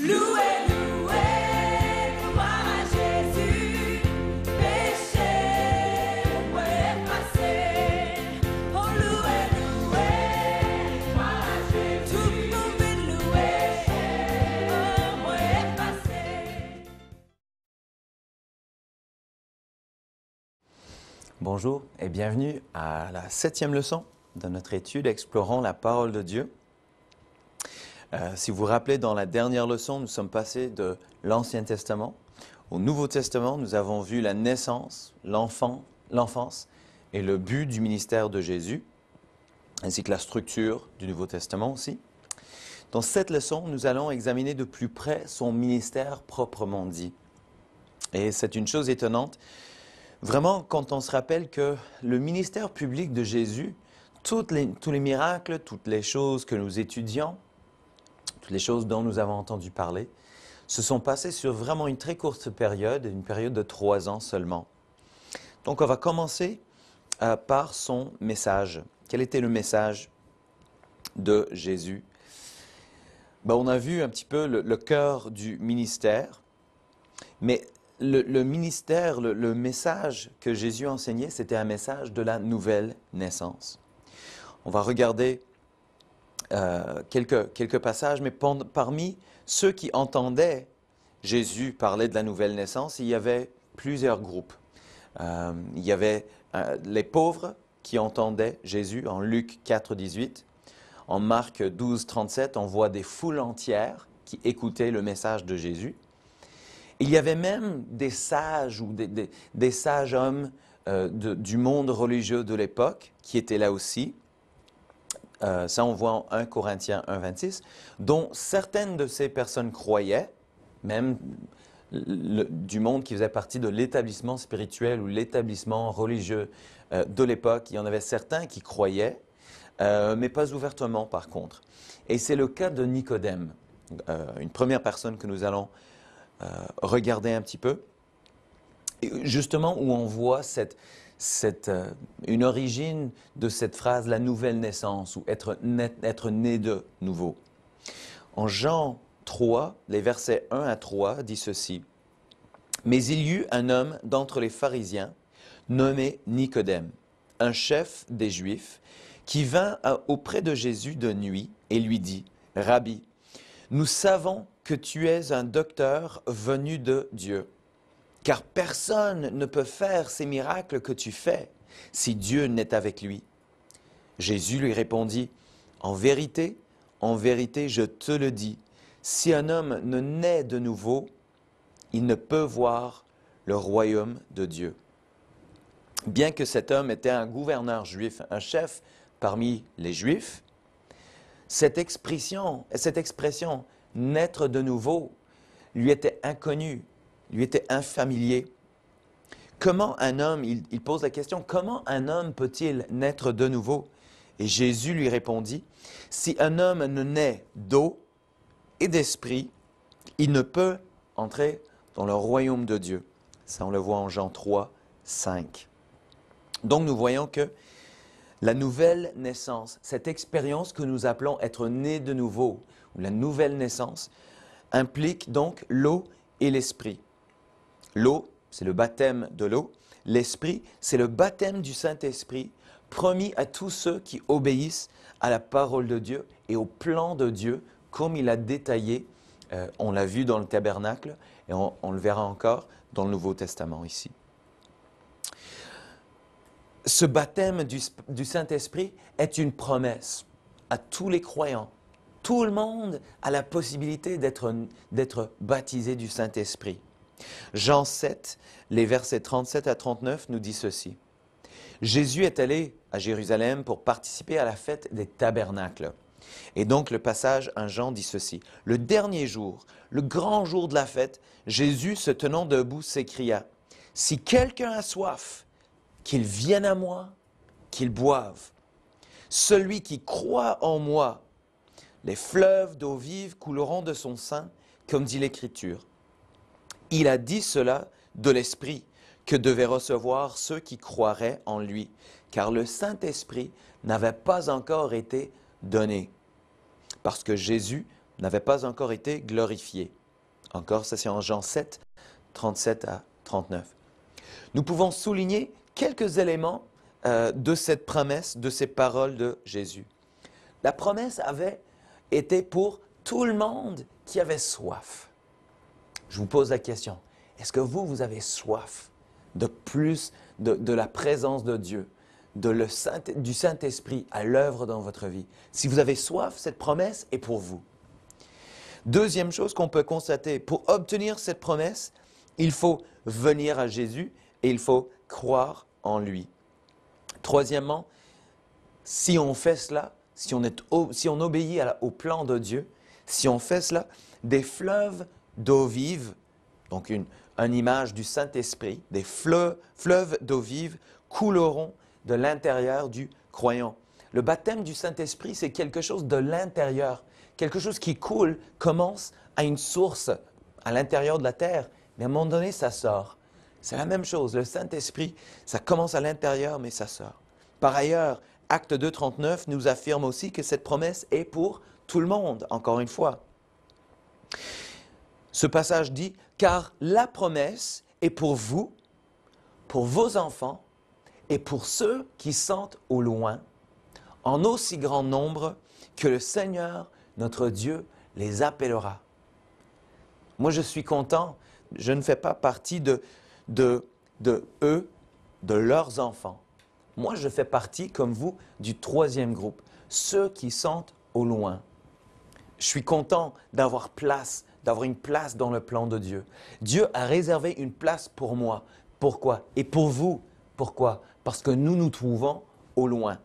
Loué, loué, par Jésus, péché, mort passé. On oh, loue, loué, par Jésus, tout nouvel loué, mort passé. Bonjour et bienvenue à la septième leçon de notre étude explorant la Parole de Dieu. Euh, si vous vous rappelez, dans la dernière leçon, nous sommes passés de l'Ancien Testament au Nouveau Testament. Nous avons vu la naissance, l'enfant, l'enfance et le but du ministère de Jésus, ainsi que la structure du Nouveau Testament aussi. Dans cette leçon, nous allons examiner de plus près son ministère proprement dit. Et c'est une chose étonnante, vraiment, quand on se rappelle que le ministère public de Jésus, tous les miracles, toutes les choses que nous étudions, les choses dont nous avons entendu parler, se sont passées sur vraiment une très courte période, une période de trois ans seulement. Donc on va commencer euh, par son message. Quel était le message de Jésus Bah, On a vu un petit peu le, cœur du ministère, mais le, ministère, le message que Jésus enseignait, c'était un message de la nouvelle naissance. On va regarder euh, quelques, quelques passages, mais parmi ceux qui entendaient Jésus parler de la nouvelle naissance, il y avait plusieurs groupes. Euh, il y avait euh, les pauvres qui entendaient Jésus en Luc 4, 18. En Marc 12, 37, on voit des foules entières qui écoutaient le message de Jésus. Il y avait même des sages ou des, sages hommes du monde religieux de l'époque qui étaient là aussi. Euh, ça on voit en 1 Corinthiens 1, 26, dont certaines de ces personnes croyaient, même du monde qui faisait partie de l'établissement spirituel ou l'établissement religieux euh, de l'époque. Il y en avait certains qui croyaient, euh, mais pas ouvertement par contre. Et c'est le cas de Nicodème, une première personne que nous allons regarder un petit peu, justement où on voit cette, c'est euh, une origine de cette phrase, la nouvelle naissance, ou être, né, de nouveau. En Jean 3, les versets 1 à 3, dit ceci. Mais il y eut un homme d'entre les pharisiens, nommé Nicodème, un chef des Juifs, qui vint auprès de Jésus de nuit et lui dit, Rabbi, nous savons que tu es un docteur venu de Dieu car personne ne peut faire ces miracles que tu fais si Dieu n'est avec lui. Jésus lui répondit, En vérité, en vérité, je te le dis, si un homme ne naît de nouveau, il ne peut voir le royaume de Dieu. Bien que cet homme était un gouverneur juif, un chef parmi les juifs, cette expression, cette expression naître de nouveau lui était inconnue lui était infamilier. Comment un homme, il, il pose la question, comment un homme peut-il naître de nouveau Et Jésus lui répondit, si un homme ne naît d'eau et d'esprit, il ne peut entrer dans le royaume de Dieu. Ça, on le voit en Jean 3, 5. Donc nous voyons que la nouvelle naissance, cette expérience que nous appelons être né de nouveau, ou la nouvelle naissance, implique donc l'eau et l'esprit. L'eau, c'est le baptême de l'eau. L'Esprit, c'est le baptême du Saint-Esprit promis à tous ceux qui obéissent à la parole de Dieu et au plan de Dieu, comme il a détaillé, euh, on l'a vu dans le tabernacle et on, le verra encore dans le Nouveau Testament ici. Ce baptême du Saint-Esprit est une promesse à tous les croyants. Tout le monde a la possibilité d'être baptisé du Saint-Esprit. Jean 7, les versets 37 à 39 nous dit ceci. Jésus est allé à Jérusalem pour participer à la fête des tabernacles. Et donc le passage 1 Jean dit ceci. Le dernier jour, le grand jour de la fête, Jésus se tenant debout s'écria, Si quelqu'un a soif, qu'il vienne à moi, qu'il boive. Celui qui croit en moi, les fleuves d'eau vive couleront de son sein, comme dit l'Écriture. Il a dit cela de l'Esprit que devaient recevoir ceux qui croiraient en lui, car le Saint-Esprit n'avait pas encore été donné, parce que Jésus n'avait pas encore été glorifié. Encore, ça c'est en Jean 7, 37 à 39. Nous pouvons souligner quelques éléments euh, de cette promesse, de ces paroles de Jésus. La promesse avait été pour tout le monde qui avait soif. Je vous pose la question. Est-ce que vous, vous avez soif de plus de, la présence de Dieu, du Saint-Esprit à l'œuvre dans votre vie? Si vous avez soif, cette promesse est pour vous. Deuxième chose qu'on peut constater, pour obtenir cette promesse, il faut venir à Jésus et il faut croire en lui. Troisièmement, si on fait cela, si on, obéit au plan de Dieu, si on fait cela, des fleuves d'eau vive, donc une, image du Saint-Esprit, des fleuves, fleuves d'eau vive couleront de l'intérieur du croyant. Le baptême du Saint-Esprit, c'est quelque chose de l'intérieur, quelque chose qui coule, commence à une source à l'intérieur de la terre, mais à un moment donné, ça sort. C'est la même chose, le Saint-Esprit, ça commence à l'intérieur, mais ça sort. Par ailleurs, Acte 2, nous affirme aussi que cette promesse est pour tout le monde, encore une fois. Ce passage dit, car la promesse est pour vous, pour vos enfants et pour ceux qui sentent au loin, en aussi grand nombre que le Seigneur, notre Dieu, les appellera. Moi, je suis content, je ne fais pas partie de, de, de eux, de leurs enfants. Moi, je fais partie, comme vous, du troisième groupe, ceux qui sentent au loin. Je suis content d'avoir place d'avoir une place dans le plan de Dieu. Dieu a réservé une place pour moi. Pourquoi Et pour vous. Pourquoi Parce que nous nous trouvons au loin.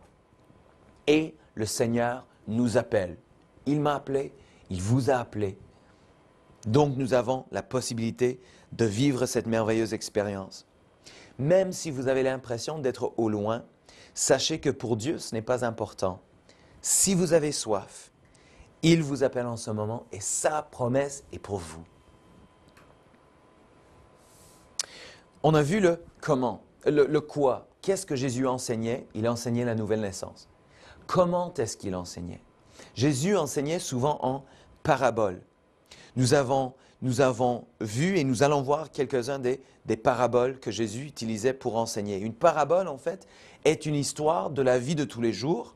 Et le Seigneur nous appelle. Il m'a appelé, il vous a appelé. Donc nous avons la possibilité de vivre cette merveilleuse expérience. Même si vous avez l'impression d'être au loin, sachez que pour Dieu, ce n'est pas important. Si vous avez soif, il vous appelle en ce moment et sa promesse est pour vous. On a vu le comment, le, quoi. Qu'est-ce que Jésus enseignait Il enseignait la nouvelle naissance. Comment est-ce qu'il enseignait Jésus enseignait souvent en paraboles. Nous avons, nous avons vu et nous allons voir quelques-uns des paraboles que Jésus utilisait pour enseigner. Une parabole, en fait, est une histoire de la vie de tous les jours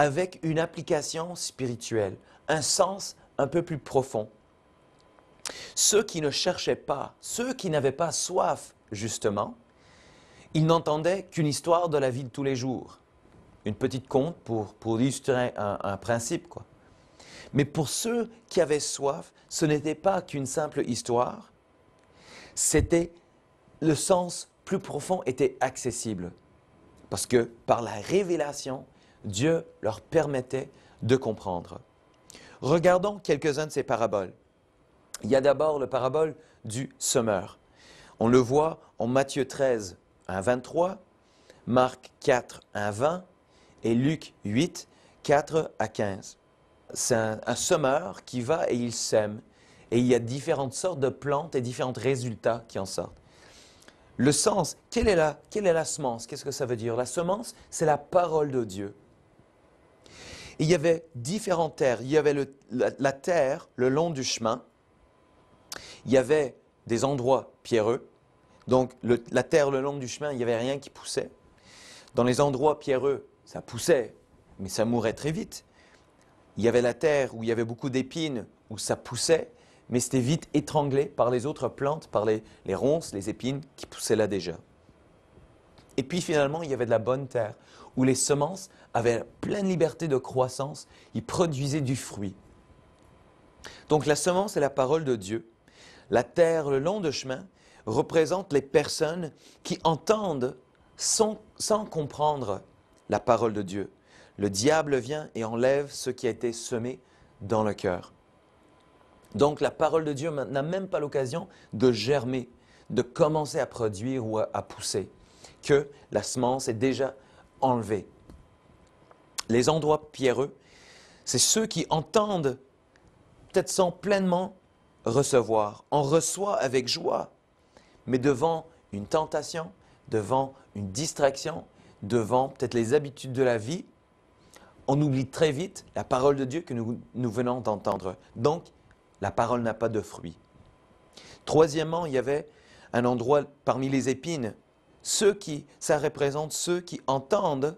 avec une application spirituelle, un sens un peu plus profond. Ceux qui ne cherchaient pas, ceux qui n'avaient pas soif, justement, ils n'entendaient qu'une histoire de la vie de tous les jours, une petite conte pour, illustrer un, un principe, quoi. Mais pour ceux qui avaient soif, ce n'était pas qu'une simple histoire, c'était le sens plus profond était accessible. Parce que par la révélation, Dieu leur permettait de comprendre. Regardons quelques-uns de ces paraboles. Il y a d'abord le parabole du semeur. On le voit en Matthieu 13, 1, 23, Marc 4, 1, 20 et Luc 8, 4 à 15. C'est un, un semeur qui va et il sème. Et il y a différentes sortes de plantes et différents résultats qui en sortent. Le sens, quelle est la, quelle est la semence Qu'est-ce que ça veut dire La semence, c'est la parole de Dieu il y avait différentes terres. Il y avait la, terre le long du chemin. Il y avait des endroits pierreux. Donc, la terre le long du chemin, il n'y avait rien qui poussait. Dans les endroits pierreux, ça poussait, mais ça mourait très vite. Il y avait la terre où il y avait beaucoup d'épines, où ça poussait, mais c'était vite étranglé par les autres plantes, par les ronces, les épines qui poussaient là déjà. Et puis finalement, il y avait de la bonne terre, où les semences avaient pleine liberté de croissance, ils produisaient du fruit. Donc la semence est la parole de Dieu. La terre, le long de chemin, représente les personnes qui entendent sans, comprendre la parole de Dieu. Le diable vient et enlève ce qui a été semé dans le cœur. Donc la parole de Dieu n'a même pas l'occasion de germer, de commencer à produire ou à pousser, que la semence est déjà enlever Les endroits pierreux, c'est ceux qui entendent, peut-être sans pleinement recevoir. On reçoit avec joie, mais devant une tentation, devant une distraction, devant peut-être les habitudes de la vie, on oublie très vite la parole de Dieu que nous, nous venons d'entendre. Donc, la parole n'a pas de fruit. Troisièmement, il y avait un endroit parmi les épines ceux qui, ça représente ceux qui entendent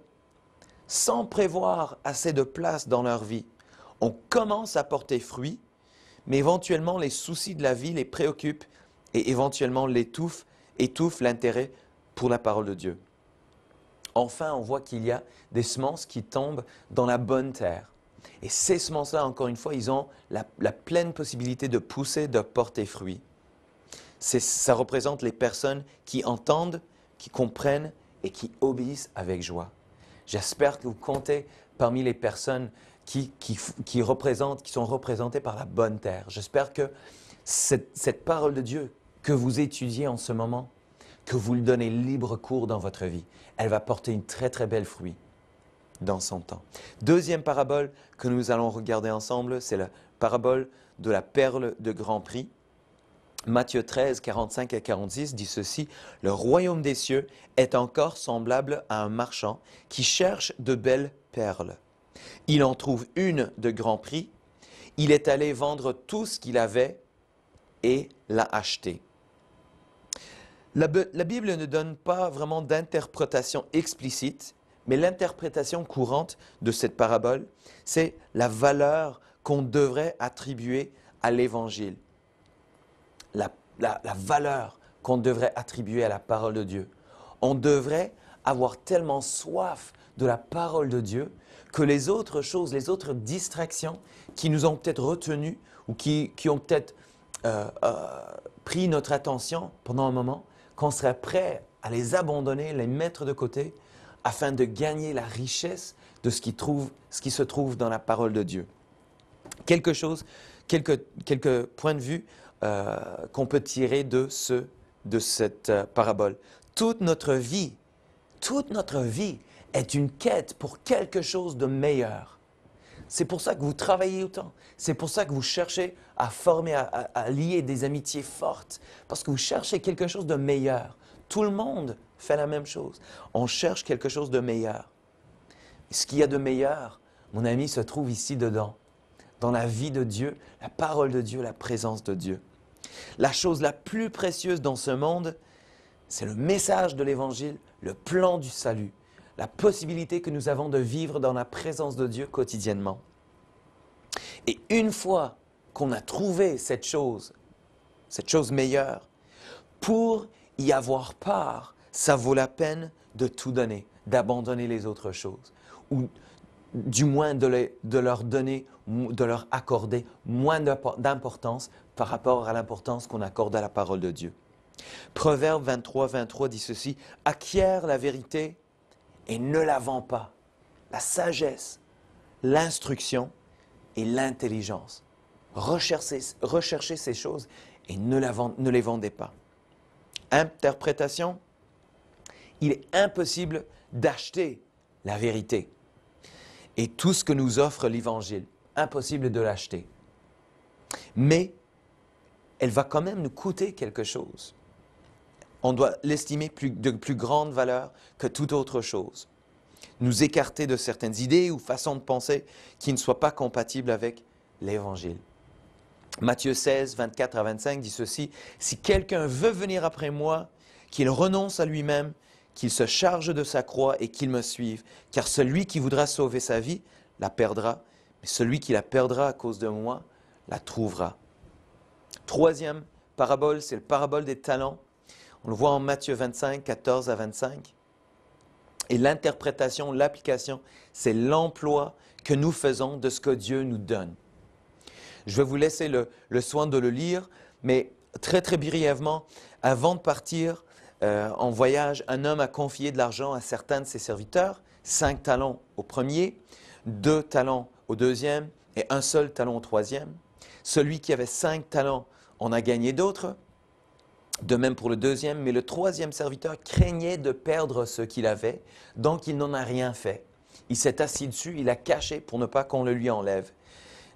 sans prévoir assez de place dans leur vie. On commence à porter fruit, mais éventuellement les soucis de la vie les préoccupent et éventuellement l'étouffent, étouffent l'intérêt pour la parole de Dieu. Enfin, on voit qu'il y a des semences qui tombent dans la bonne terre. Et ces semences-là, encore une fois, ils ont la, la, pleine possibilité de pousser, de porter fruit. Ça représente les personnes qui entendent qui comprennent et qui obéissent avec joie. J'espère que vous comptez parmi les personnes qui, représentent, qui sont représentées par la bonne terre. J'espère que cette, parole de Dieu que vous étudiez en ce moment, que vous lui donnez libre cours dans votre vie, elle va porter une très très belle fruit dans son temps. Deuxième parabole que nous allons regarder ensemble, c'est la parabole de la perle de grand prix. Matthieu 13, 45 et 46 dit ceci, Le royaume des cieux est encore semblable à un marchand qui cherche de belles perles. Il en trouve une de grand prix, il est allé vendre tout ce qu'il avait et l'a achetée. La, la Bible ne donne pas vraiment d'interprétation explicite, mais l'interprétation courante de cette parabole, c'est la valeur qu'on devrait attribuer à l'Évangile la, valeur qu'on devrait attribuer à la parole de Dieu. On devrait avoir tellement soif de la parole de Dieu que les autres choses, les autres distractions qui nous ont peut-être retenus ou qui, ont peut-être euh, euh, pris notre attention pendant un moment, qu'on serait prêt à les abandonner, les mettre de côté, afin de gagner la richesse de ce qui, trouve, ce qui se trouve dans la parole de Dieu. Quelque chose, quelques points de vue euh, qu'on peut tirer de, ce, de cette euh, parabole. Toute notre vie, toute notre vie est une quête pour quelque chose de meilleur. C'est pour ça que vous travaillez autant. C'est pour ça que vous cherchez à former, à, lier des amitiés fortes, parce que vous cherchez quelque chose de meilleur. Tout le monde fait la même chose. On cherche quelque chose de meilleur. ce qu'il y a de meilleur, mon ami, se trouve ici dedans, dans la vie de Dieu, la parole de Dieu, la présence de Dieu. La chose la plus précieuse dans ce monde, c'est le message de l'Évangile, le plan du salut, la possibilité que nous avons de vivre dans la présence de Dieu quotidiennement. Et une fois qu'on a trouvé cette chose, cette chose meilleure, pour y avoir part, ça vaut la peine de tout donner, d'abandonner les autres choses, ou du moins de, leur donner, de leur accorder moins d'importance par rapport à l'importance qu'on accorde à la parole de Dieu. Proverbe 23, 23 dit ceci, acquiert la vérité et ne la vend pas. La sagesse, l'instruction et l'intelligence. Recherchez, recherchez, ces choses et ne, ne les vendez pas. Interprétation, il est impossible d'acheter la vérité et tout ce que nous offre l'Évangile. Impossible de l'acheter. Mais elle va quand même nous coûter quelque chose. On doit l'estimer de plus grande valeur que toute autre chose. Nous écarter de certaines idées ou façons de penser qui ne soient pas compatibles avec l'Évangile. Matthieu 16, 24 à 25 dit ceci, Si quelqu'un veut venir après moi, qu'il renonce à lui-même, qu'il se charge de sa croix et qu'il me suive, car celui qui voudra sauver sa vie la perdra, mais celui qui la perdra à cause de moi la trouvera. Troisième parabole, c'est le parabole des talents. On le voit en Matthieu 25, 14 à 25. Et l'interprétation, l'application, c'est l'emploi que nous faisons de ce que Dieu nous donne. Je vais vous laisser le, soin de le lire, mais très très brièvement, avant de partir euh, en voyage, un homme a confié de l'argent à certains de ses serviteurs, cinq talents au premier, deux talents au deuxième et un seul talent au troisième. Celui qui avait cinq talents on a gagné d'autres. De même pour le deuxième, mais le troisième serviteur craignait de perdre ce qu'il avait, donc il n'en a rien fait. Il s'est assis dessus, il a caché pour ne pas qu'on le lui enlève.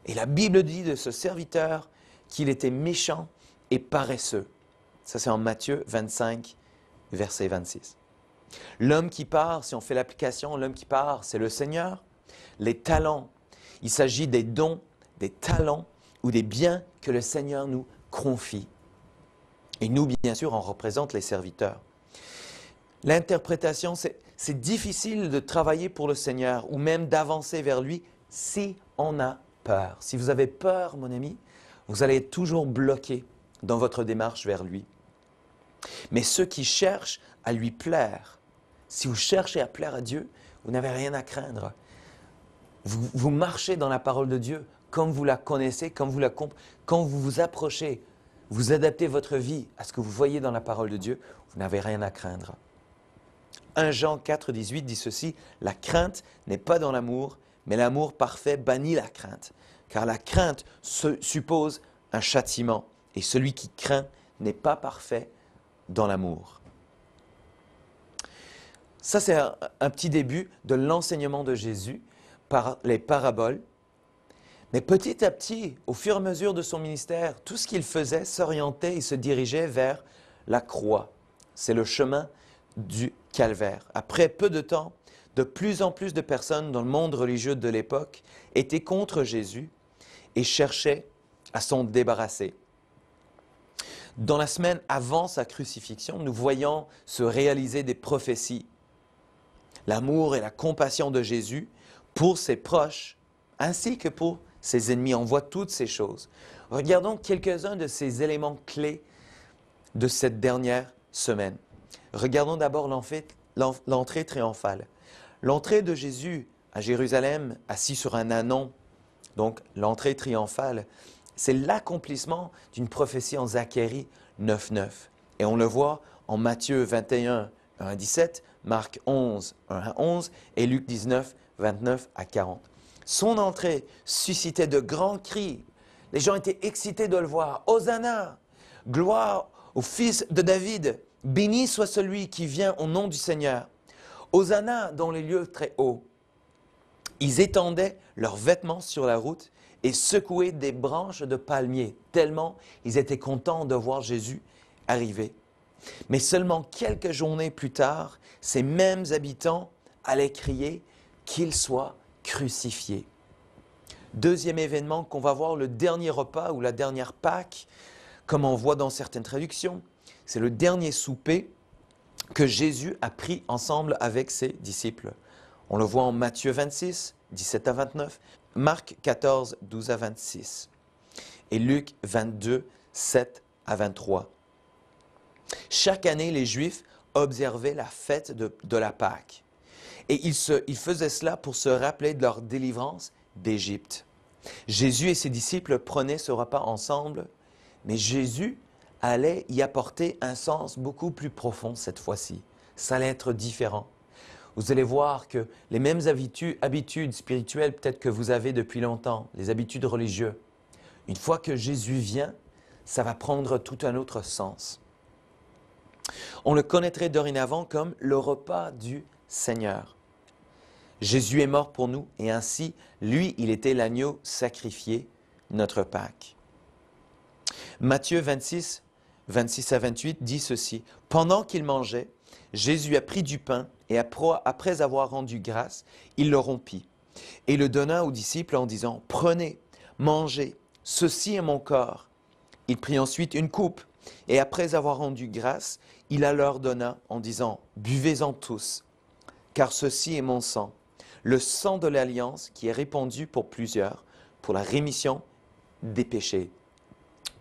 Et la Bible dit de ce serviteur qu'il était méchant et paresseux. Ça, c'est en Matthieu 25, verset 26. L'homme qui part, si on fait l'application, l'homme qui part, c'est le Seigneur. Les talents, il s'agit des dons, des talents ou des biens que le Seigneur nous confie. Et nous, bien sûr, on représente les serviteurs. L'interprétation, c'est difficile de travailler pour le Seigneur ou même d'avancer vers lui si on a peur. Si vous avez peur, mon ami, vous allez être toujours bloqué dans votre démarche vers lui. Mais ceux qui cherchent à lui plaire, si vous cherchez à plaire à Dieu, vous n'avez rien à craindre. vous marchez dans la parole de Dieu, comme vous la connaissez, comme vous la quand vous vous approchez, vous adaptez votre vie à ce que vous voyez dans la parole de Dieu, vous n'avez rien à craindre. 1 Jean 4, 18 dit ceci, La crainte n'est pas dans l'amour, mais l'amour parfait bannit la crainte, car la crainte suppose un châtiment, et celui qui craint n'est pas parfait dans l'amour. Ça, c'est un, petit début de l'enseignement de Jésus par les paraboles mais petit à petit, au fur et à mesure de son ministère, tout ce qu'il faisait s'orientait et se dirigeait vers la croix. C'est le chemin du calvaire. Après peu de temps, de plus en plus de personnes dans le monde religieux de l'époque étaient contre Jésus et cherchaient à s'en débarrasser. Dans la semaine avant sa crucifixion, nous voyons se réaliser des prophéties. L'amour et la compassion de Jésus pour ses proches ainsi que pour ses ennemis. envoient toutes ces choses. Regardons quelques-uns de ces éléments clés de cette dernière semaine. Regardons d'abord l'entrée triomphale. L'entrée de Jésus à Jérusalem, assis sur un anon, donc l'entrée triomphale, c'est l'accomplissement d'une prophétie en Zacharie 9-9. Et on le voit en Matthieu 21, 17, Marc 11, 11 et Luc 19, 29 à 40. Son entrée suscitait de grands cris. Les gens étaient excités de le voir. Hosanna, gloire au fils de David. Béni soit celui qui vient au nom du Seigneur. Hosanna dans les lieux très hauts. Ils étendaient leurs vêtements sur la route et secouaient des branches de palmiers, tellement ils étaient contents de voir Jésus arriver. Mais seulement quelques journées plus tard, ces mêmes habitants allaient crier qu'il soit crucifié. Deuxième événement qu'on va voir, le dernier repas ou la dernière Pâque, comme on voit dans certaines traductions, c'est le dernier souper que Jésus a pris ensemble avec ses disciples. On le voit en Matthieu 26, 17 à 29, Marc 14, 12 à 26 et Luc 22, 7 à 23. Chaque année, les Juifs observaient la fête de, de la Pâque. Et ils, faisaient cela pour se rappeler de leur délivrance d'Égypte. Jésus et ses disciples prenaient ce repas ensemble, mais Jésus allait y apporter un sens beaucoup plus profond cette fois-ci. Ça allait être différent. Vous allez voir que les mêmes habitudes spirituelles peut-être que vous avez depuis longtemps, les habitudes religieuses, une fois que Jésus vient, ça va prendre tout un autre sens. On le connaîtrait dorénavant comme le repas du Seigneur. Jésus est mort pour nous et ainsi, lui, il était l'agneau sacrifié, notre Pâque. Matthieu 26, 26 à 28 dit ceci. Pendant qu'il mangeait, Jésus a pris du pain et après avoir rendu grâce, il le rompit et le donna aux disciples en disant, Prenez, mangez, ceci est mon corps. Il prit ensuite une coupe et après avoir rendu grâce, il la leur donna en disant, Buvez-en tous, car ceci est mon sang, le sang de l'alliance qui est répandu pour plusieurs, pour la rémission des péchés.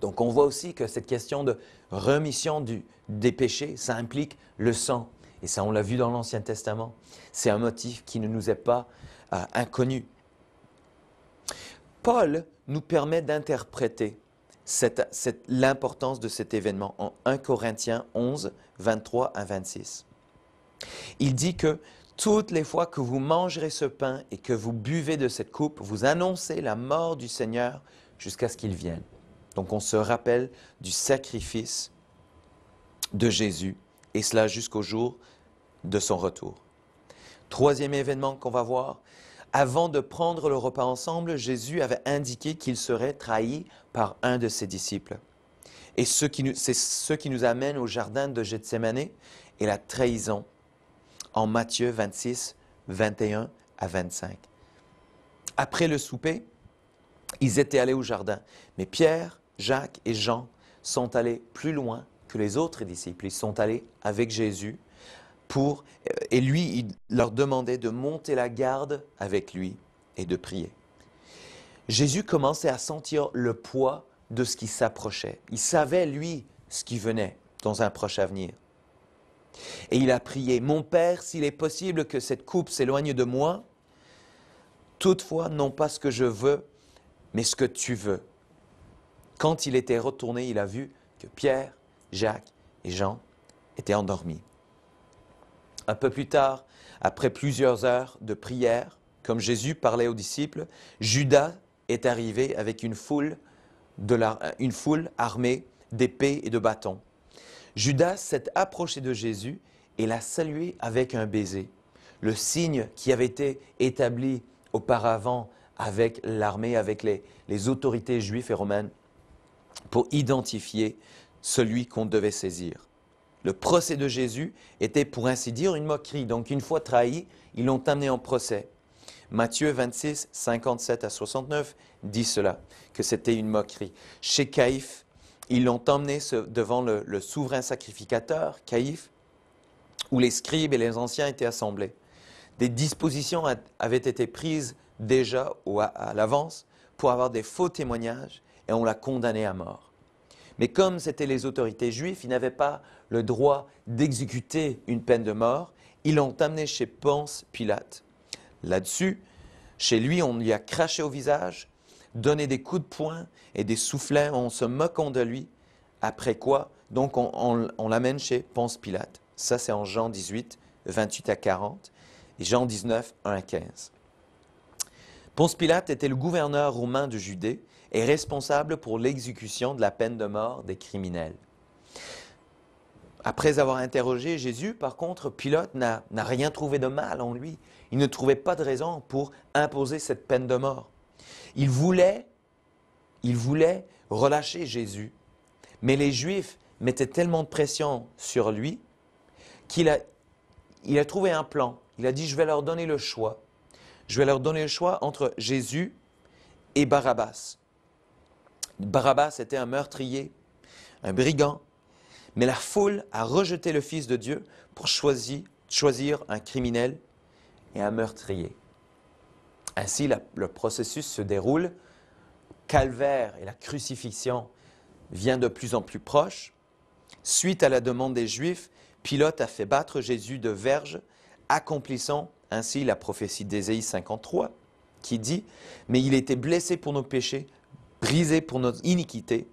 Donc on voit aussi que cette question de remission du, des péchés, ça implique le sang. Et ça, on l'a vu dans l'Ancien Testament. C'est un motif qui ne nous est pas euh, inconnu. Paul nous permet d'interpréter l'importance de cet événement en 1 Corinthiens 11, 23 à 26. Il dit que toutes les fois que vous mangerez ce pain et que vous buvez de cette coupe, vous annoncez la mort du Seigneur jusqu'à ce qu'il vienne. Donc on se rappelle du sacrifice de Jésus, et cela jusqu'au jour de son retour. Troisième événement qu'on va voir, avant de prendre le repas ensemble, Jésus avait indiqué qu'il serait trahi par un de ses disciples. Et c'est ce qui nous amène au jardin de Gethsemane et la trahison en Matthieu 26, 21 à 25. Après le souper, ils étaient allés au jardin, mais Pierre, Jacques et Jean sont allés plus loin que les autres disciples. Ils sont allés avec Jésus pour, et lui, il leur demandait de monter la garde avec lui et de prier. Jésus commençait à sentir le poids de ce qui s'approchait. Il savait, lui, ce qui venait dans un proche avenir. Et il a prié, Mon Père, s'il est possible que cette coupe s'éloigne de moi, toutefois non pas ce que je veux, mais ce que tu veux. Quand il était retourné, il a vu que Pierre, Jacques et Jean étaient endormis. Un peu plus tard, après plusieurs heures de prière, comme Jésus parlait aux disciples, Judas est arrivé avec une foule, une foule armée d'épées et de bâtons. Judas s'est approché de Jésus et l'a salué avec un baiser, le signe qui avait été établi auparavant avec l'armée, avec les, autorités juives et romaines, pour identifier celui qu'on devait saisir. Le procès de Jésus était pour ainsi dire une moquerie, donc une fois trahi, ils l'ont amené en procès. Matthieu 26, 57 à 69 dit cela, que c'était une moquerie. Chez Caïphe, ils l'ont emmené devant le, souverain sacrificateur, Caïphe, où les scribes et les anciens étaient assemblés. Des dispositions avaient été prises déjà à l'avance pour avoir des faux témoignages et on l'a condamné à mort. Mais comme c'était les autorités juives, ils n'avaient pas le droit d'exécuter une peine de mort. Ils l'ont emmené chez Ponce Pilate. Là-dessus, chez lui, on lui a craché au visage, donner des coups de poing et des soufflets en se moquant de lui. Après quoi, donc, on, l'amène chez Ponce Pilate. Ça, c'est en Jean 18, 28 à 40, et Jean 19, 1 à 15. Ponce Pilate était le gouverneur romain de Judée et responsable pour l'exécution de la peine de mort des criminels. Après avoir interrogé Jésus, par contre, Pilate n'a rien trouvé de mal en lui. Il ne trouvait pas de raison pour imposer cette peine de mort. Il voulait relâcher Jésus, mais les Juifs mettaient tellement de pression sur lui qu'il a, il a trouvé un plan. Il a dit, je vais leur donner le choix. Je vais leur donner le choix entre Jésus et Barabbas. Barabbas était un meurtrier, un brigand, mais la foule a rejeté le Fils de Dieu pour choisir, choisir un criminel et un meurtrier. Ainsi, le processus se déroule. Calvaire et la crucifixion viennent de plus en plus proches. Suite à la demande des Juifs, Pilote a fait battre Jésus de verge, accomplissant ainsi la prophétie d'Ésaïe 53, qui dit Mais il était blessé pour nos péchés, brisé pour notre iniquité.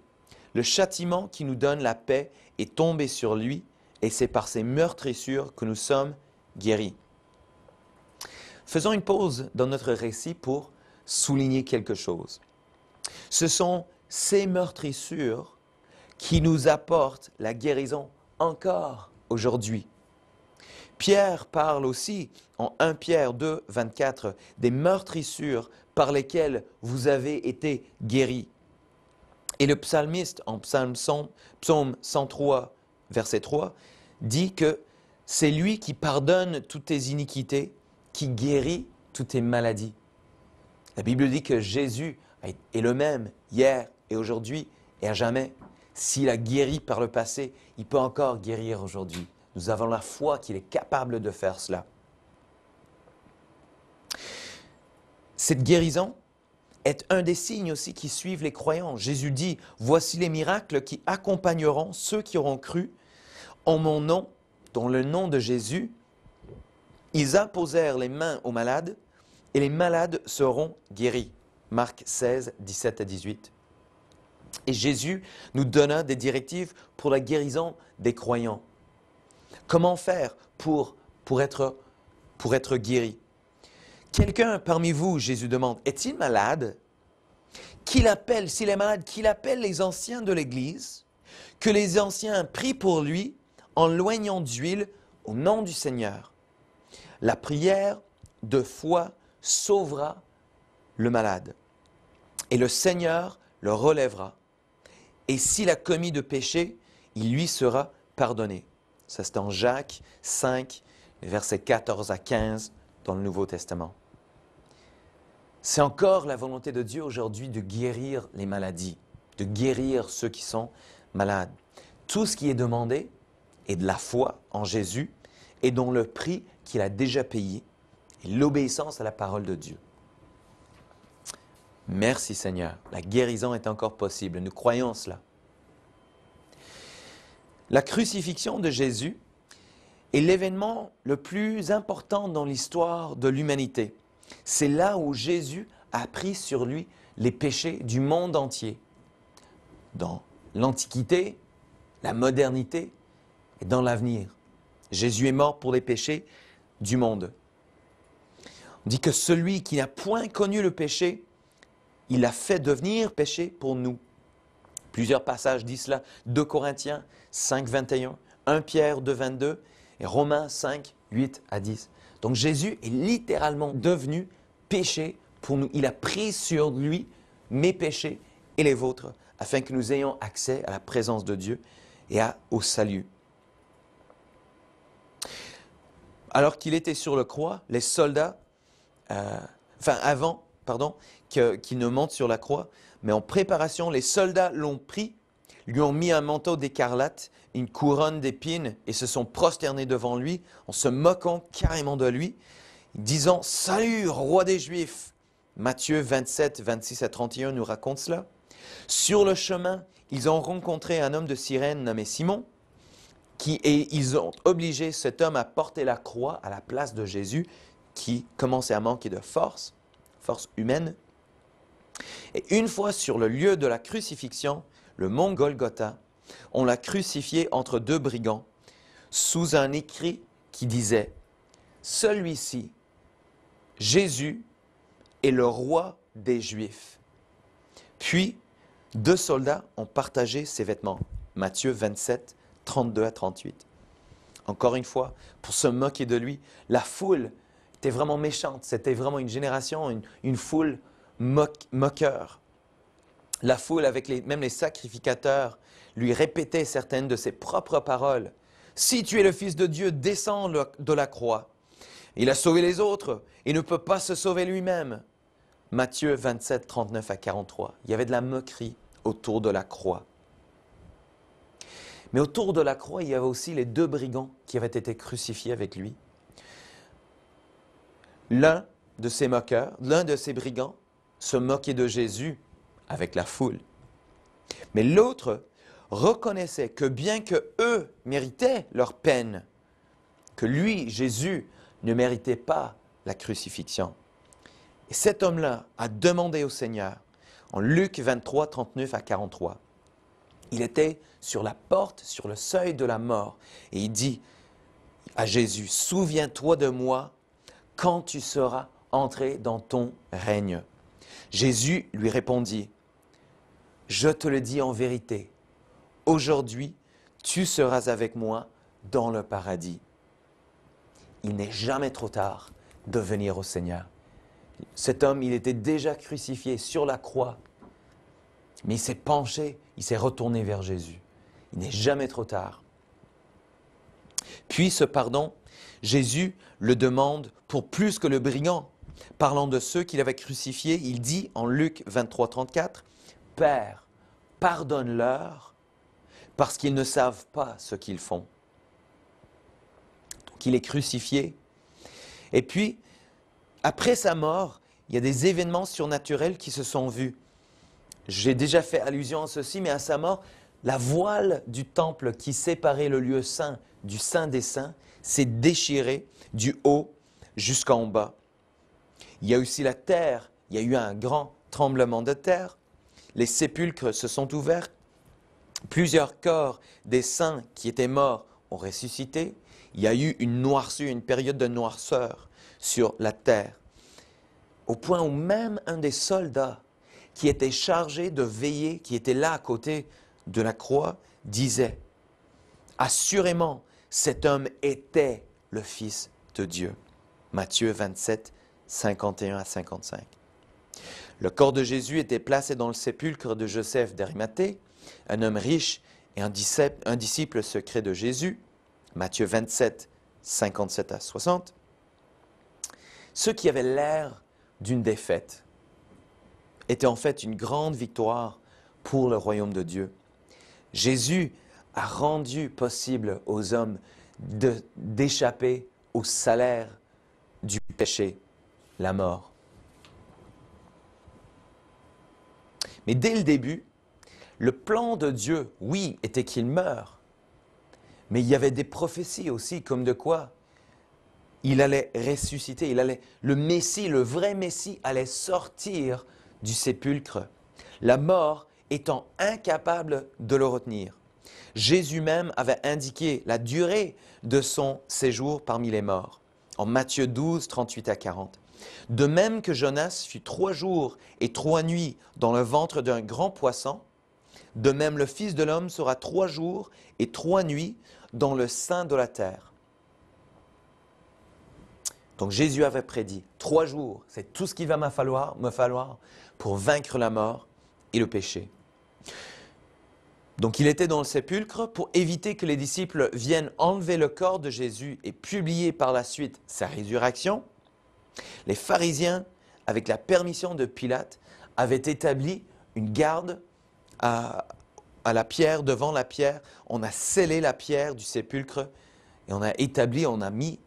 Le châtiment qui nous donne la paix est tombé sur lui, et c'est par ses meurtrissures que nous sommes guéris. Faisons une pause dans notre récit pour souligner quelque chose. Ce sont ces meurtrissures qui nous apportent la guérison encore aujourd'hui. Pierre parle aussi en 1 Pierre 2, 24 des meurtrissures par lesquelles vous avez été guéris. Et le psalmiste en psaume 103, verset 3, dit que c'est lui qui pardonne toutes tes iniquités, qui guérit toutes tes maladies. La Bible dit que Jésus est le même hier et aujourd'hui et à jamais. S'il a guéri par le passé, il peut encore guérir aujourd'hui. Nous avons la foi qu'il est capable de faire cela. Cette guérison est un des signes aussi qui suivent les croyants. Jésus dit, voici les miracles qui accompagneront ceux qui auront cru en mon nom, dans le nom de Jésus, ils imposèrent les mains aux malades et les malades seront guéris. Marc 16, 17 à 18. Et Jésus nous donna des directives pour la guérison des croyants. Comment faire pour, pour, être, pour être guéri Quelqu'un parmi vous, Jésus demande, est-il malade Qu'il appelle, s'il est malade, qu'il appelle les anciens de l'Église, que les anciens prient pour lui en loignant d'huile au nom du Seigneur. La prière de foi sauvera le malade et le Seigneur le relèvera. Et s'il a commis de péché, il lui sera pardonné. Ça, c'est en Jacques 5, versets 14 à 15 dans le Nouveau Testament. C'est encore la volonté de Dieu aujourd'hui de guérir les maladies, de guérir ceux qui sont malades. Tout ce qui est demandé est de la foi en Jésus et dont le prix qu'il a déjà payé est l'obéissance à la parole de Dieu. Merci Seigneur, la guérison est encore possible, nous croyons cela. La crucifixion de Jésus est l'événement le plus important dans l'histoire de l'humanité. C'est là où Jésus a pris sur lui les péchés du monde entier. Dans l'Antiquité, la modernité et dans l'avenir. Jésus est mort pour les péchés du monde. On dit que celui qui n'a point connu le péché, il l'a fait devenir péché pour nous. Plusieurs passages disent cela. 2 Corinthiens 5, 21, 1 Pierre 2, 22 et Romains 5, 8 à 10. Donc Jésus est littéralement devenu péché pour nous. Il a pris sur lui mes péchés et les vôtres, afin que nous ayons accès à la présence de Dieu et à, au salut. Alors qu'il était sur le croix, les soldats, euh, enfin avant, pardon, qu'il ne monte sur la croix, mais en préparation, les soldats l'ont pris, lui ont mis un manteau d'écarlate, une couronne d'épines, et se sont prosternés devant lui, en se moquant carrément de lui, disant, Salut, roi des Juifs. Matthieu 27, 26 à 31 nous raconte cela. Sur le chemin, ils ont rencontré un homme de sirène nommé Simon, et ils ont obligé cet homme à porter la croix à la place de Jésus, qui commençait à manquer de force, force humaine. Et une fois sur le lieu de la crucifixion, le mont Golgotha, on l'a crucifié entre deux brigands, sous un écrit qui disait, Celui-ci, Jésus, est le roi des Juifs. Puis, deux soldats ont partagé ses vêtements. Matthieu 27, 32 à 38. Encore une fois, pour se moquer de lui, la foule était vraiment méchante. C'était vraiment une génération, une, foule moqueur. La foule, avec les, même les sacrificateurs, lui répétait certaines de ses propres paroles. Si tu es le Fils de Dieu, descends de la croix. Il a sauvé les autres et ne peut pas se sauver lui-même. Matthieu 27, 39 à 43. Il y avait de la moquerie autour de la croix. Mais autour de la croix, il y avait aussi les deux brigands qui avaient été crucifiés avec lui. L'un de ces moqueurs, l'un de ces brigands, se moquait de Jésus avec la foule. Mais l'autre reconnaissait que bien que eux méritaient leur peine, que lui, Jésus, ne méritait pas la crucifixion. Et cet homme-là a demandé au Seigneur, en Luc 23, 39 à 43, il était sur la porte, sur le seuil de la mort. Et il dit à Jésus, souviens-toi de moi quand tu seras entré dans ton règne. Jésus lui répondit, je te le dis en vérité, aujourd'hui tu seras avec moi dans le paradis. Il n'est jamais trop tard de venir au Seigneur. Cet homme, il était déjà crucifié sur la croix mais il s'est penché, il s'est retourné vers Jésus. Il n'est jamais trop tard. Puis ce pardon, Jésus le demande pour plus que le brigand. Parlant de ceux qu'il avait crucifiés, il dit en Luc 23, 34, Père, pardonne-leur parce qu'ils ne savent pas ce qu'ils font. Donc il est crucifié. Et puis, après sa mort, il y a des événements surnaturels qui se sont vus. J'ai déjà fait allusion à ceci, mais à sa mort, la voile du temple qui séparait le lieu saint du saint des saints s'est déchirée du haut jusqu'en bas. Il y a aussi la terre, il y a eu un grand tremblement de terre, les sépulcres se sont ouverts, plusieurs corps des saints qui étaient morts ont ressuscité, il y a eu une noirceur, une période de noirceur sur la terre, au point où même un des soldats qui était chargé de veiller, qui était là à côté de la croix, disait, Assurément, cet homme était le Fils de Dieu. Matthieu 27, 51 à 55. Le corps de Jésus était placé dans le sépulcre de Joseph d'Arimathée, un homme riche et un disciple, un disciple secret de Jésus. Matthieu 27, 57 à 60. Ceux qui avaient l'air d'une défaite, était en fait une grande victoire pour le royaume de Dieu. Jésus a rendu possible aux hommes d'échapper au salaire du péché, la mort. Mais dès le début, le plan de Dieu, oui, était qu'il meure. Mais il y avait des prophéties aussi, comme de quoi il allait ressusciter, il allait, le Messie, le vrai Messie allait sortir du sépulcre, la mort étant incapable de le retenir. Jésus même avait indiqué la durée de son séjour parmi les morts, en Matthieu 12, 38 à 40. De même que Jonas fut trois jours et trois nuits dans le ventre d'un grand poisson, de même le Fils de l'homme sera trois jours et trois nuits dans le sein de la terre. Donc Jésus avait prédit, trois jours, c'est tout ce qu'il va me falloir, me falloir pour vaincre la mort et le péché. Donc il était dans le sépulcre pour éviter que les disciples viennent enlever le corps de Jésus et publier par la suite sa résurrection. Les pharisiens, avec la permission de Pilate, avaient établi une garde à, la pierre, devant la pierre. On a scellé la pierre du sépulcre et on a établi, on a mis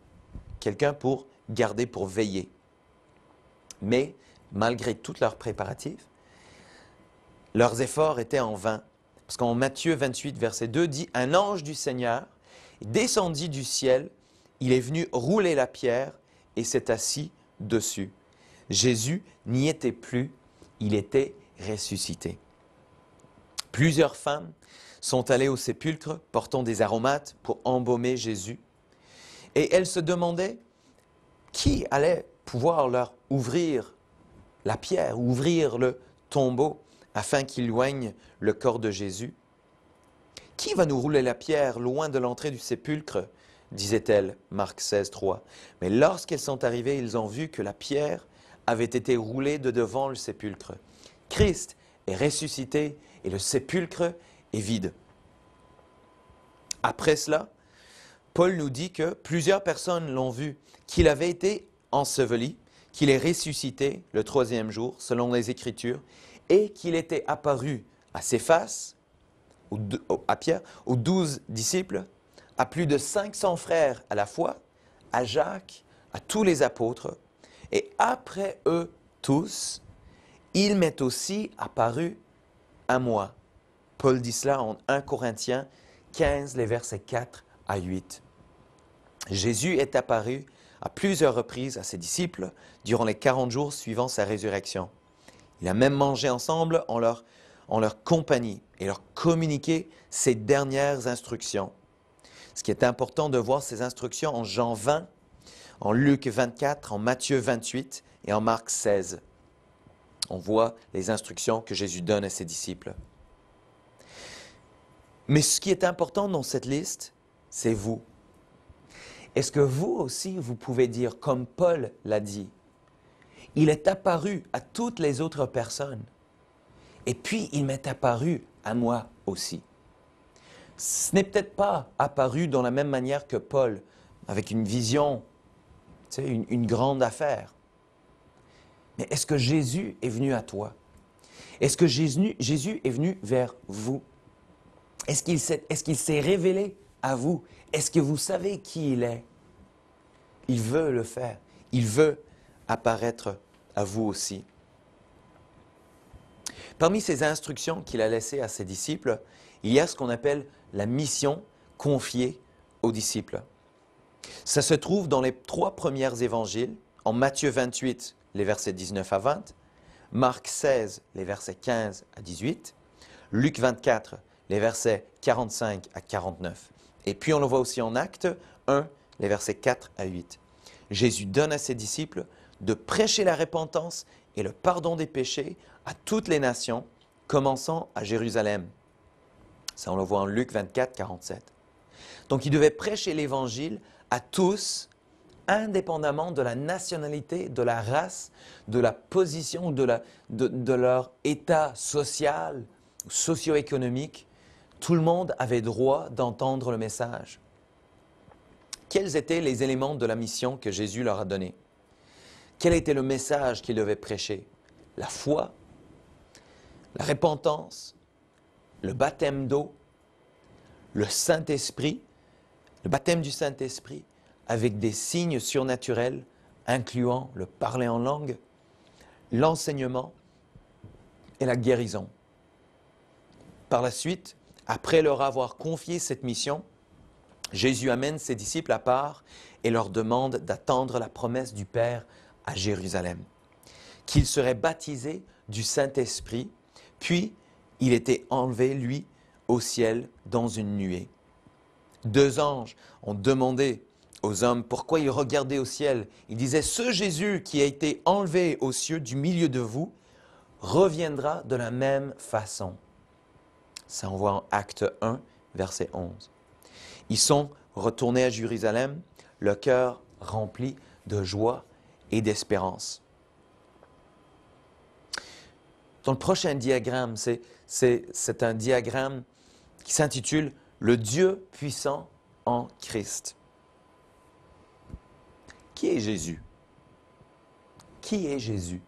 quelqu'un pour garder, pour veiller. Mais malgré toutes leurs préparatifs, leurs efforts étaient en vain. Parce qu'en Matthieu 28, verset 2 dit, Un ange du Seigneur descendit du ciel, il est venu rouler la pierre et s'est assis dessus. Jésus n'y était plus, il était ressuscité. Plusieurs femmes sont allées au sépulcre portant des aromates pour embaumer Jésus. Et elles se demandaient qui allait pouvoir leur ouvrir la pierre, ouvrir le tombeau afin qu'il loigne le corps de Jésus. Qui va nous rouler la pierre loin de l'entrée du sépulcre disait-elle, Marc 16, 3. Mais lorsqu'ils sont arrivés, ils ont vu que la pierre avait été roulée de devant le sépulcre. Christ est ressuscité et le sépulcre est vide. Après cela, Paul nous dit que plusieurs personnes l'ont vu, qu'il avait été enseveli, qu'il est ressuscité le troisième jour, selon les Écritures, et qu'il était apparu à ses faces, à Pierre, aux douze disciples, à plus de 500 frères à la fois, à Jacques, à tous les apôtres, et après eux tous, il m'est aussi apparu à moi. Paul dit cela en 1 Corinthiens 15, les versets 4 à 8. Jésus est apparu à plusieurs reprises à ses disciples durant les 40 jours suivant sa résurrection. Il a même mangé ensemble en leur, en leur compagnie et leur communiqué ses dernières instructions. Ce qui est important de voir ces instructions en Jean 20, en Luc 24, en Matthieu 28 et en Marc 16. On voit les instructions que Jésus donne à ses disciples. Mais ce qui est important dans cette liste, c'est vous. Est-ce que vous aussi, vous pouvez dire, comme Paul l'a dit, il est apparu à toutes les autres personnes, et puis il m'est apparu à moi aussi. Ce n'est peut-être pas apparu dans la même manière que Paul, avec une vision, tu une, grande affaire. Mais est-ce que Jésus est venu à toi? Est-ce que Jésus, est venu vers vous? Est-ce qu'il s'est, est révélé à vous? Est-ce que vous savez qui il est Il veut le faire. Il veut apparaître à vous aussi. Parmi ces instructions qu'il a laissées à ses disciples, il y a ce qu'on appelle la mission confiée aux disciples. Ça se trouve dans les trois premiers évangiles, en Matthieu 28, les versets 19 à 20, Marc 16, les versets 15 à 18, Luc 24, les versets 45 à 49. Et puis on le voit aussi en Actes 1, les versets 4 à 8. Jésus donne à ses disciples de prêcher la repentance et le pardon des péchés à toutes les nations, commençant à Jérusalem. Ça, on le voit en Luc 24, 47. Donc il devait prêcher l'Évangile à tous, indépendamment de la nationalité, de la race, de la position, de, de leur état social, socio-économique, tout le monde avait droit d'entendre le message. Quels étaient les éléments de la mission que Jésus leur a donné Quel était le message qu'ils devaient prêcher? La foi, la repentance, le baptême d'eau, le Saint-Esprit, le baptême du Saint-Esprit, avec des signes surnaturels, incluant le parler en langue, l'enseignement et la guérison. Par la suite, après leur avoir confié cette mission, Jésus amène ses disciples à part et leur demande d'attendre la promesse du Père à Jérusalem, qu'il serait baptisé du Saint-Esprit, puis il était enlevé, lui, au ciel dans une nuée. Deux anges ont demandé aux hommes pourquoi ils regardaient au ciel. Ils disaient, ce Jésus qui a été enlevé aux cieux du milieu de vous reviendra de la même façon. Ça, on voit en acte 1, verset 11. Ils sont retournés à Jérusalem, le cœur rempli de joie et d'espérance. Dans le prochain diagramme, c'est un diagramme qui s'intitule Le Dieu puissant en Christ. Qui est Jésus? Qui est Jésus?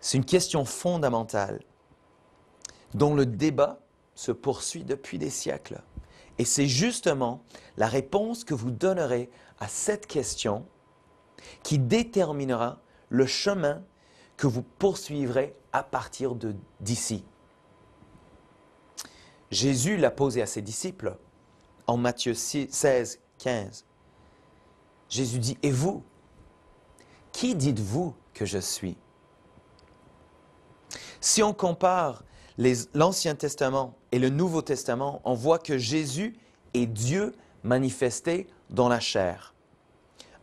C'est une question fondamentale dont le débat se poursuit depuis des siècles. Et c'est justement la réponse que vous donnerez à cette question qui déterminera le chemin que vous poursuivrez à partir de d'ici. Jésus l'a posé à ses disciples en Matthieu 16, 15. Jésus dit, Et vous, qui dites-vous que je suis Si on compare l'Ancien Testament et le Nouveau Testament, envoient que Jésus est Dieu manifesté dans la chair.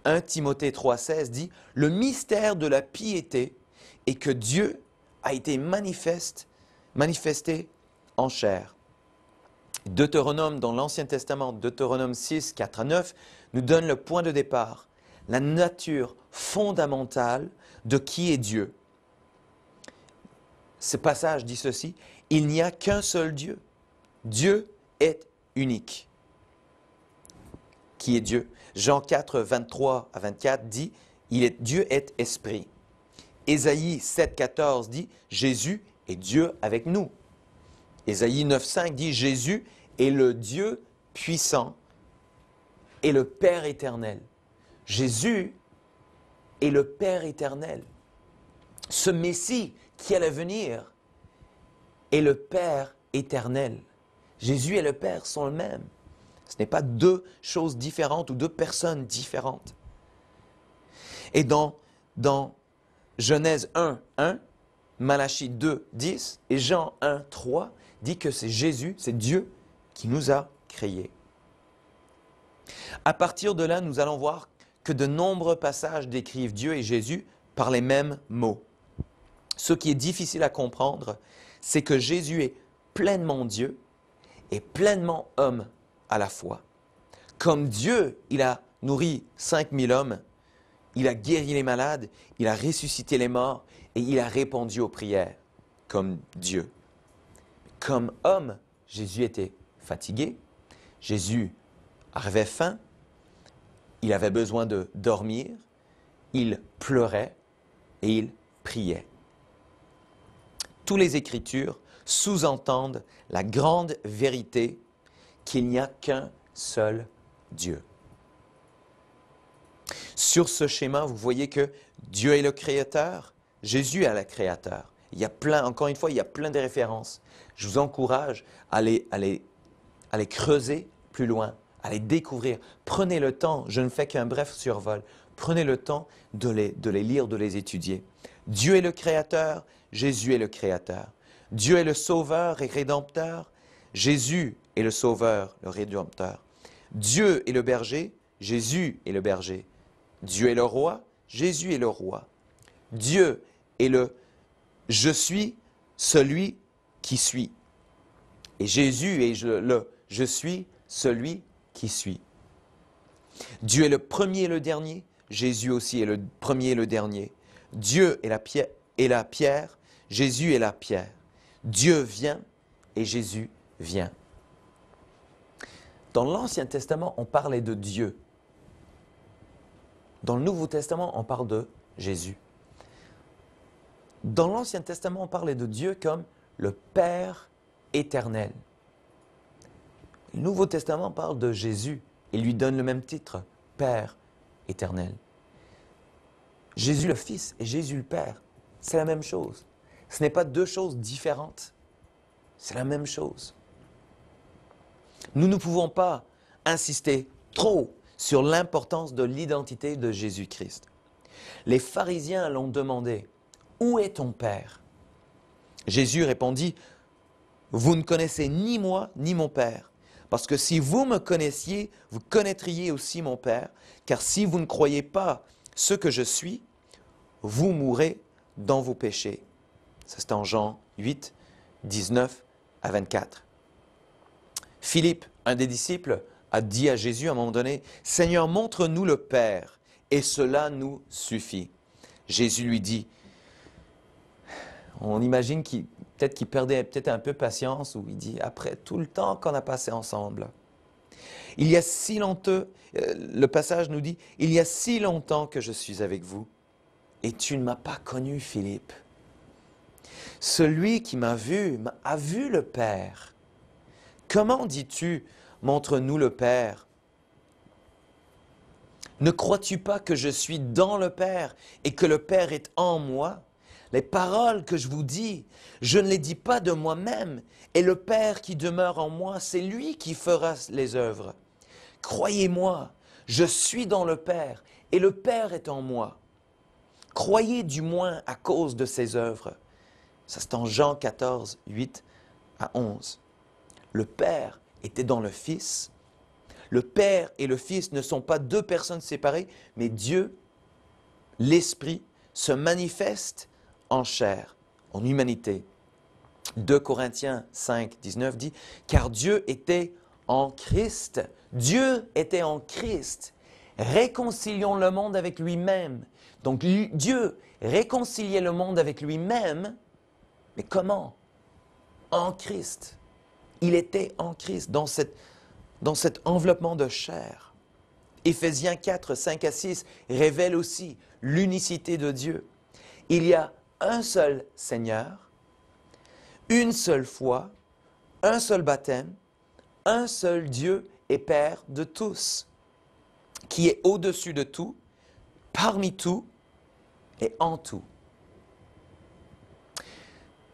1 Timothée 3,16 dit Le mystère de la piété est que Dieu a été manifesté en chair. Deutéronome, dans l'Ancien Testament, Deutéronome 6, à 9, nous donne le point de départ, la nature fondamentale de qui est Dieu ce passage dit ceci, il n'y a qu'un seul Dieu. Dieu est unique. Qui est Dieu Jean 4, 23 à 24 dit, il est, Dieu est esprit. Ésaïe 7, 14 dit, Jésus est Dieu avec nous. Ésaïe 9, 5 dit, Jésus est le Dieu puissant et le Père éternel. Jésus est le Père éternel. Ce Messie qui à venir est le Père éternel. Jésus et le Père sont le même. Ce n'est pas deux choses différentes ou deux personnes différentes. Et dans, dans Genèse 1, 1, Malachie 2, 10 et Jean 1, 3 dit que c'est Jésus, c'est Dieu qui nous a créés. À partir de là, nous allons voir que de nombreux passages décrivent Dieu et Jésus par les mêmes mots ce qui est difficile à comprendre, c'est que Jésus est pleinement Dieu et pleinement homme à la fois. Comme Dieu, il a nourri 5000 hommes, il a guéri les malades, il a ressuscité les morts et il a répondu aux prières comme Dieu. Comme homme, Jésus était fatigué, Jésus avait faim, il avait besoin de dormir, il pleurait et il priait toutes les Écritures sous-entendent la grande vérité qu'il n'y a qu'un seul Dieu. Sur ce schéma, vous voyez que Dieu est le Créateur, Jésus est le Créateur. Il y a plein, encore une fois, il y a plein de références. Je vous encourage à les, à les, creuser plus loin, à les découvrir. Prenez le temps, je ne fais qu'un bref survol, prenez le temps de de les lire, de les étudier. Dieu est le Créateur, Jésus est le Créateur. Dieu est le Sauveur et Rédempteur, Jésus est le Sauveur, le Rédempteur. Dieu est le berger, Jésus est le berger. Dieu est le roi, Jésus est le roi. Dieu est le je suis celui qui suis. Et Jésus est le, le je suis celui qui suis. Dieu est le premier et le dernier, Jésus aussi est le premier et le dernier. Dieu est la, pierre, la pierre, Jésus est la pierre. Dieu vient et Jésus vient. Dans l'Ancien Testament, on parlait de Dieu. Dans le Nouveau Testament, on parle de Jésus. Dans l'Ancien Testament, on parlait de Dieu comme le Père éternel. Le Nouveau Testament parle de Jésus et lui donne le même titre, Père éternel. Jésus le Fils et Jésus le Père, c'est la même chose. Ce n'est pas deux choses différentes. C'est la même chose. Nous ne pouvons pas insister trop sur l'importance de l'identité de Jésus-Christ. Les pharisiens l'ont demandé, Où est ton Père Jésus répondit, Vous ne connaissez ni moi ni mon Père, parce que si vous me connaissiez, vous connaîtriez aussi mon Père, car si vous ne croyez pas ce que je suis, vous mourrez dans vos péchés. c'est en Jean 8, 19 à 24. Philippe, un des disciples, a dit à Jésus à un moment donné, Seigneur, montre-nous le Père, et cela nous suffit. Jésus lui dit, on imagine qu'il, peut-être qu'il perdait peut-être un peu patience, ou il dit, après tout le temps qu'on a passé ensemble, il y a si longtemps, euh, le passage nous dit, il y a si longtemps que je suis avec vous, et tu ne m'as pas connu, Philippe. Celui qui m'a vu a vu le Père. Comment dis-tu, montre-nous le Père Ne crois-tu pas que je suis dans le Père et que le Père est en moi les paroles que je vous dis, je ne les dis pas de moi-même, et le Père qui demeure en moi, c'est lui qui fera les œuvres. Croyez-moi, je suis dans le Père, et le Père est en moi. Croyez du moins à cause de ses œuvres. Ça c'est en Jean 14, 8 à 11. Le Père était dans le Fils. Le Père et le Fils ne sont pas deux personnes séparées, mais Dieu, l'Esprit, se manifeste en chair, en humanité. 2 Corinthiens 5, 19 dit, car Dieu était en Christ, Dieu était en Christ, Réconcilions le monde avec lui-même. Donc Dieu réconciliait le monde avec lui-même, mais comment En Christ. Il était en Christ, dans, cette, dans cet enveloppement de chair. Éphésiens 4, 5 à 6 révèle aussi l'unicité de Dieu. Il y a un seul Seigneur, une seule foi, un seul baptême, un seul Dieu et Père de tous, qui est au-dessus de tout, parmi tout et en tout.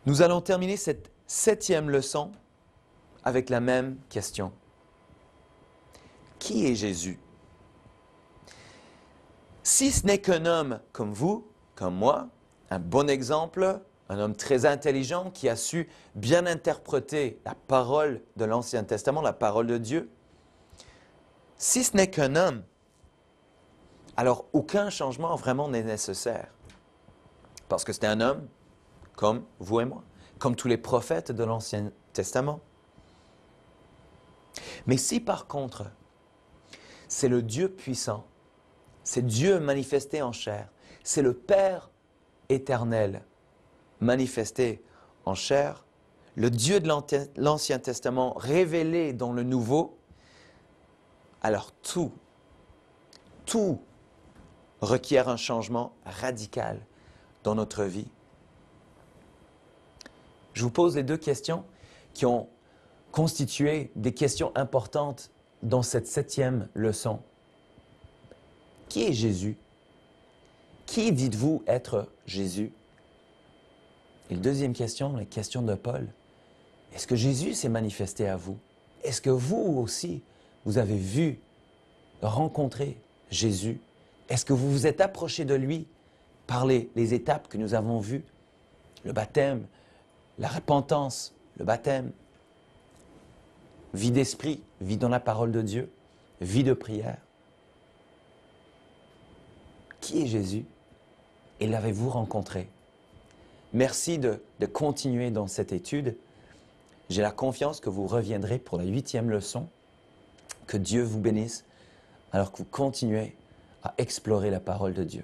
Nous allons terminer cette septième leçon avec la même question. Qui est Jésus Si ce n'est qu'un homme comme vous, comme moi, un bon exemple, un homme très intelligent qui a su bien interpréter la parole de l'Ancien Testament, la parole de Dieu. Si ce n'est qu'un homme, alors aucun changement vraiment n'est nécessaire. Parce que c'était un homme comme vous et moi, comme tous les prophètes de l'Ancien Testament. Mais si par contre, c'est le Dieu puissant, c'est Dieu manifesté en chair, c'est le Père éternel, manifesté en chair, le Dieu de l'Ancien Testament révélé dans le Nouveau, alors tout, tout requiert un changement radical dans notre vie. Je vous pose les deux questions qui ont constitué des questions importantes dans cette septième leçon. Qui est Jésus Qui dites-vous être Jésus? Et la deuxième question, la question de Paul, est-ce que Jésus s'est manifesté à vous? Est-ce que vous aussi, vous avez vu, rencontré Jésus? Est-ce que vous vous êtes approché de lui par les, les étapes que nous avons vues? Le baptême, la repentance, le baptême, vie d'esprit, vie dans la parole de Dieu, vie de prière. Qui est Jésus et l'avez-vous rencontré? Merci de, continuer dans cette étude. J'ai la confiance que vous reviendrez pour la huitième leçon. Que Dieu vous bénisse alors que vous continuez à explorer la parole de Dieu.